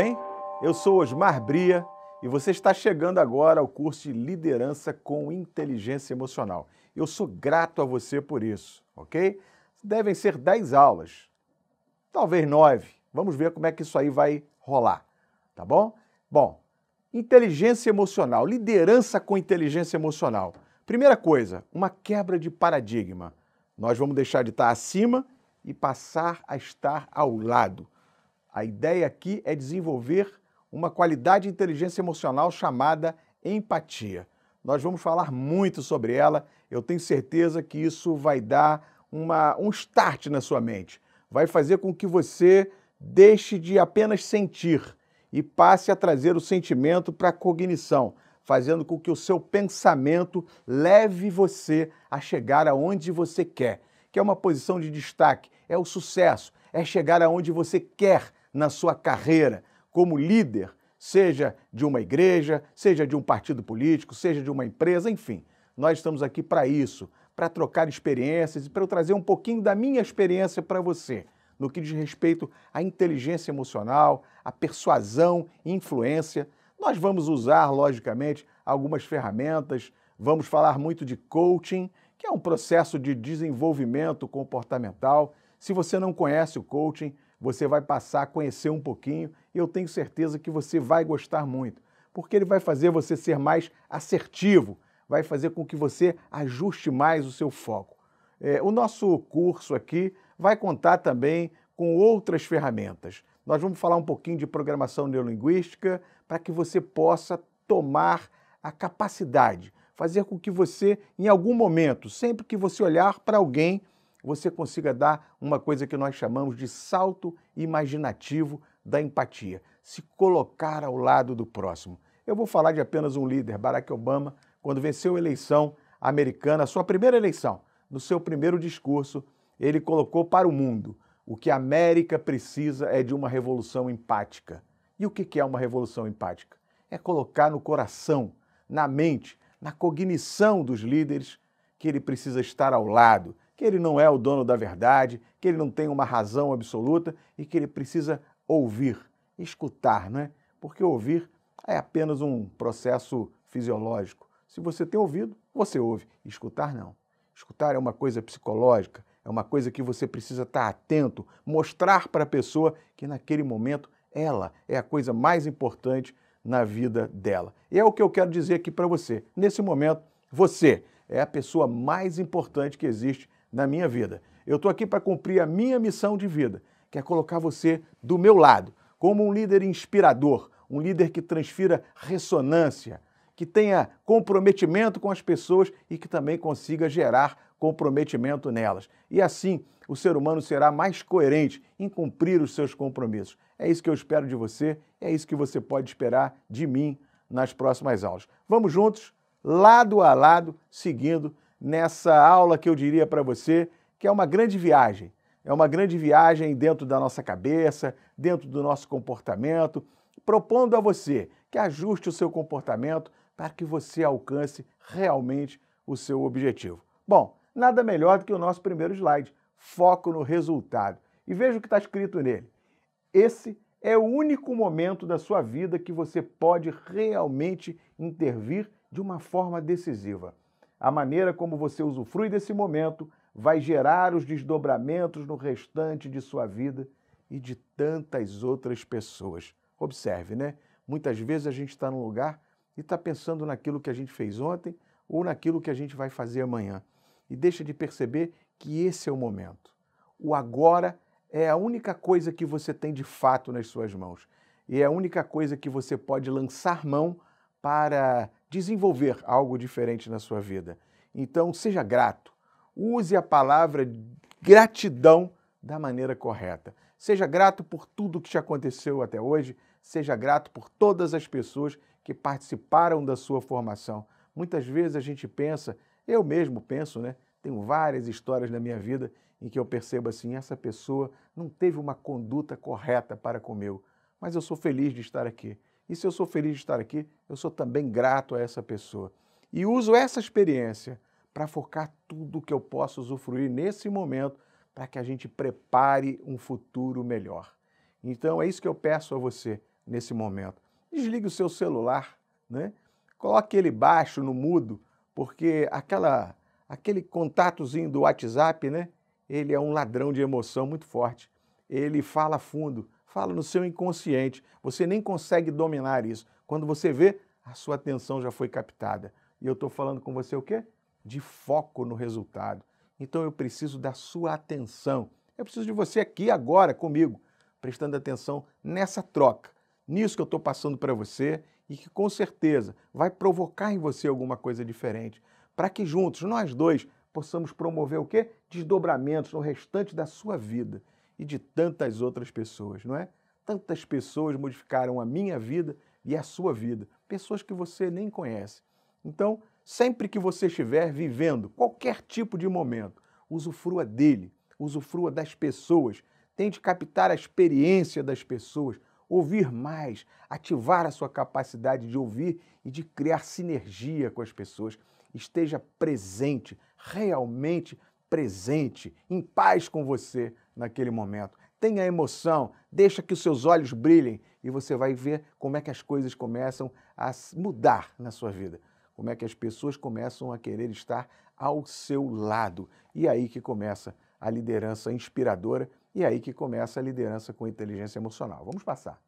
bem? Eu sou Osmar Bria e você está chegando agora ao curso de Liderança com Inteligência Emocional. Eu sou grato a você por isso, ok? Devem ser 10 aulas, talvez 9. Vamos ver como é que isso aí vai rolar, tá bom? Bom, inteligência emocional, liderança com inteligência emocional. Primeira coisa, uma quebra de paradigma. Nós vamos deixar de estar acima e passar a estar ao lado a ideia aqui é desenvolver uma qualidade de inteligência emocional chamada empatia. Nós vamos falar muito sobre ela. Eu tenho certeza que isso vai dar uma, um start na sua mente. Vai fazer com que você deixe de apenas sentir e passe a trazer o sentimento para a cognição, fazendo com que o seu pensamento leve você a chegar aonde você quer, que é uma posição de destaque, é o sucesso, é chegar aonde você quer, na sua carreira como líder, seja de uma igreja, seja de um partido político, seja de uma empresa, enfim. Nós estamos aqui para isso, para trocar experiências e para eu trazer um pouquinho da minha experiência para você, no que diz respeito à inteligência emocional, à persuasão e influência. Nós vamos usar, logicamente, algumas ferramentas, vamos falar muito de coaching, que é um processo de desenvolvimento comportamental. Se você não conhece o coaching, você vai passar a conhecer um pouquinho e eu tenho certeza que você vai gostar muito, porque ele vai fazer você ser mais assertivo, vai fazer com que você ajuste mais o seu foco. É, o nosso curso aqui vai contar também com outras ferramentas. Nós vamos falar um pouquinho de programação neurolinguística para que você possa tomar a capacidade, fazer com que você, em algum momento, sempre que você olhar para alguém, você consiga dar uma coisa que nós chamamos de salto imaginativo da empatia, se colocar ao lado do próximo. Eu vou falar de apenas um líder, Barack Obama, quando venceu a eleição americana, a sua primeira eleição, no seu primeiro discurso, ele colocou para o mundo: o que a América precisa é de uma revolução empática. E o que é uma revolução empática? É colocar no coração, na mente, na cognição dos líderes que ele precisa estar ao lado, que ele não é o dono da verdade, que ele não tem uma razão absoluta e que ele precisa ouvir, escutar, né? Porque ouvir é apenas um processo fisiológico. Se você tem ouvido, você ouve. Escutar não. Escutar é uma coisa psicológica, é uma coisa que você precisa estar atento, mostrar para a pessoa que naquele momento ela é a coisa mais importante na vida dela. E é o que eu quero dizer aqui para você. Nesse momento, você é a pessoa mais importante que existe na minha vida. Eu estou aqui para cumprir a minha missão de vida, que é colocar você do meu lado, como um líder inspirador, um líder que transfira ressonância, que tenha comprometimento com as pessoas e que também consiga gerar comprometimento nelas. E assim, o ser humano será mais coerente em cumprir os seus compromissos. É isso que eu espero de você, é isso que você pode esperar de mim nas próximas aulas. Vamos juntos, lado a lado, seguindo nessa aula que eu diria para você que é uma grande viagem. É uma grande viagem dentro da nossa cabeça, dentro do nosso comportamento, propondo a você que ajuste o seu comportamento para que você alcance realmente o seu objetivo. Bom, nada melhor do que o nosso primeiro slide, foco no resultado. E veja o que está escrito nele. Esse é o único momento da sua vida que você pode realmente intervir de uma forma decisiva. A maneira como você usufrui desse momento vai gerar os desdobramentos no restante de sua vida e de tantas outras pessoas. Observe, né? Muitas vezes a gente está num lugar e está pensando naquilo que a gente fez ontem ou naquilo que a gente vai fazer amanhã. E deixa de perceber que esse é o momento. O agora é a única coisa que você tem de fato nas suas mãos. E é a única coisa que você pode lançar mão para desenvolver algo diferente na sua vida. Então, seja grato. Use a palavra gratidão da maneira correta. Seja grato por tudo que te aconteceu até hoje, seja grato por todas as pessoas que participaram da sua formação. Muitas vezes a gente pensa, eu mesmo penso, né? Tenho várias histórias na minha vida em que eu percebo assim: essa pessoa não teve uma conduta correta para comigo, mas eu sou feliz de estar aqui. E se eu sou feliz de estar aqui, eu sou também grato a essa pessoa. E uso essa experiência para focar tudo que eu posso usufruir nesse momento para que a gente prepare um futuro melhor. Então é isso que eu peço a você nesse momento. Desligue o seu celular, né? Coloque ele baixo no mudo, porque aquela aquele contatozinho do WhatsApp, né? Ele é um ladrão de emoção muito forte. Ele fala fundo, fala no seu inconsciente. Você nem consegue dominar isso. Quando você vê, a sua atenção já foi captada. E eu estou falando com você o quê? De foco no resultado. Então eu preciso da sua atenção. Eu preciso de você aqui agora comigo, prestando atenção nessa troca, nisso que eu estou passando para você e que com certeza vai provocar em você alguma coisa diferente, para que juntos, nós dois, possamos promover o quê? Desdobramentos no restante da sua vida e de tantas outras pessoas, não é? Tantas pessoas modificaram a minha vida e a sua vida, pessoas que você nem conhece. Então, sempre que você estiver vivendo qualquer tipo de momento, usufrua dele, usufrua das pessoas, tente captar a experiência das pessoas, ouvir mais, ativar a sua capacidade de ouvir e de criar sinergia com as pessoas. Esteja presente, realmente presente, em paz com você, naquele momento. Tenha emoção, deixa que os seus olhos brilhem e você vai ver como é que as coisas começam a mudar na sua vida. Como é que as pessoas começam a querer estar ao seu lado. E aí que começa a liderança inspiradora e aí que começa a liderança com inteligência emocional. Vamos passar.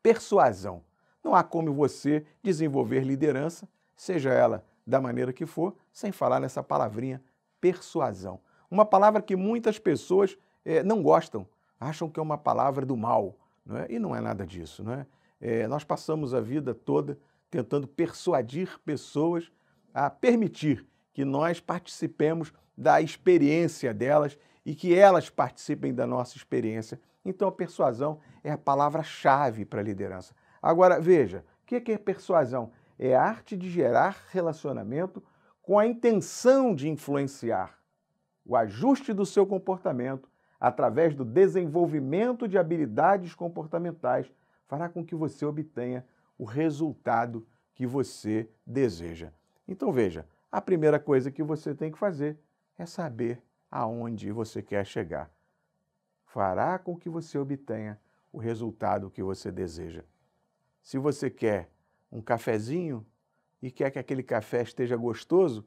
Persuasão. Não há como você desenvolver liderança, seja ela da maneira que for, sem falar nessa palavrinha persuasão. Uma palavra que muitas pessoas é, não gostam, acham que é uma palavra do mal, não é? e não é nada disso. Não é? é nós passamos a vida toda tentando persuadir pessoas a permitir que nós participemos da experiência delas e que elas participem da nossa experiência. Então, a persuasão é a palavra-chave para a liderança. Agora, veja, o que é, é persuasão? É a arte de gerar relacionamento com a intenção de influenciar o ajuste do seu comportamento através do desenvolvimento de habilidades comportamentais fará com que você obtenha o resultado que você deseja. Então veja, a primeira coisa que você tem que fazer é saber aonde você quer chegar. Fará com que você obtenha o resultado que você deseja. Se você quer um cafezinho e quer que aquele café esteja gostoso,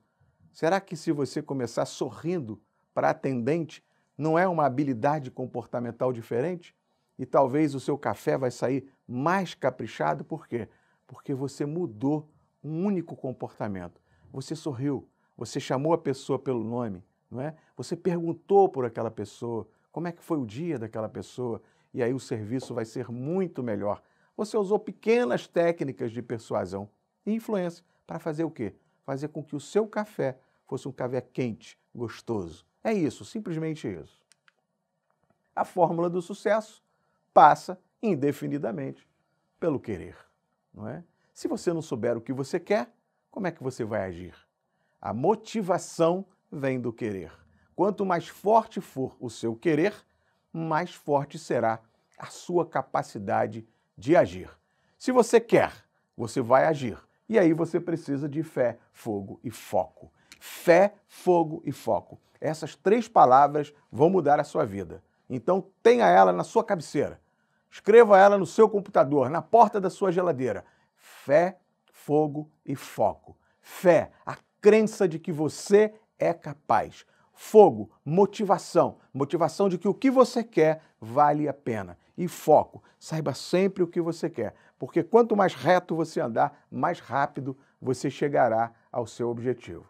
será que se você começar sorrindo para atendente não é uma habilidade comportamental diferente? E talvez o seu café vai sair mais caprichado, por quê? Porque você mudou um único comportamento. Você sorriu, você chamou a pessoa pelo nome, não é? Você perguntou por aquela pessoa, como é que foi o dia daquela pessoa, e aí o serviço vai ser muito melhor. Você usou pequenas técnicas de persuasão e influência para fazer o quê? Fazer com que o seu café fosse um café quente, gostoso. É isso, simplesmente isso. A fórmula do sucesso passa indefinidamente pelo querer, não é? Se você não souber o que você quer, como é que você vai agir? A motivação vem do querer. Quanto mais forte for o seu querer, mais forte será a sua capacidade de agir. Se você quer, você vai agir. E aí você precisa de fé, fogo e foco. Fé, fogo e foco. Essas três palavras vão mudar a sua vida. Então tenha ela na sua cabeceira. Escreva ela no seu computador, na porta da sua geladeira. Fé, fogo e foco. Fé, a crença de que você é capaz. Fogo, motivação, motivação de que o que você quer vale a pena. E foco, saiba sempre o que você quer, porque quanto mais reto você andar, mais rápido você chegará ao seu objetivo.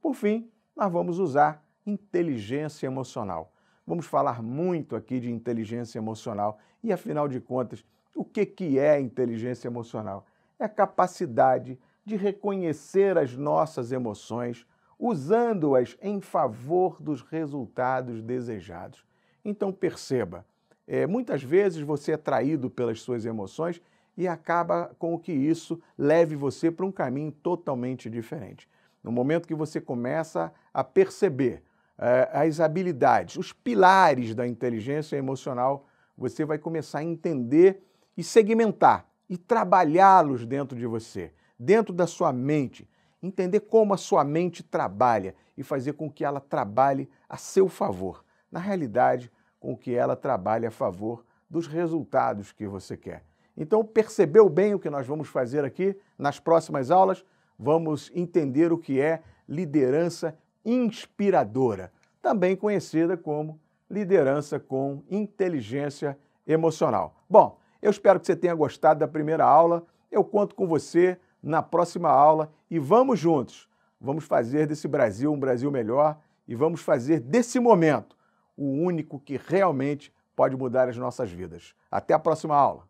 Por fim, nós vamos usar inteligência emocional. Vamos falar muito aqui de inteligência emocional e, afinal de contas, o que, que é inteligência emocional? É a capacidade de reconhecer as nossas emoções, usando-as em favor dos resultados desejados. Então perceba, é, muitas vezes você é traído pelas suas emoções e acaba com que isso leve você para um caminho totalmente diferente. No momento que você começa a perceber é, as habilidades, os pilares da inteligência emocional, você vai começar a entender e segmentar e trabalhá-los dentro de você, dentro da sua mente, entender como a sua mente trabalha e fazer com que ela trabalhe a seu favor. Na realidade, com que ela trabalhe a favor dos resultados que você quer. Então, percebeu bem o que nós vamos fazer aqui nas próximas aulas? Vamos entender o que é liderança inspiradora, também conhecida como liderança com inteligência emocional. Bom, eu espero que você tenha gostado da primeira aula. Eu conto com você na próxima aula e vamos juntos. Vamos fazer desse Brasil um Brasil melhor e vamos fazer desse momento o único que realmente pode mudar as nossas vidas. Até a próxima aula.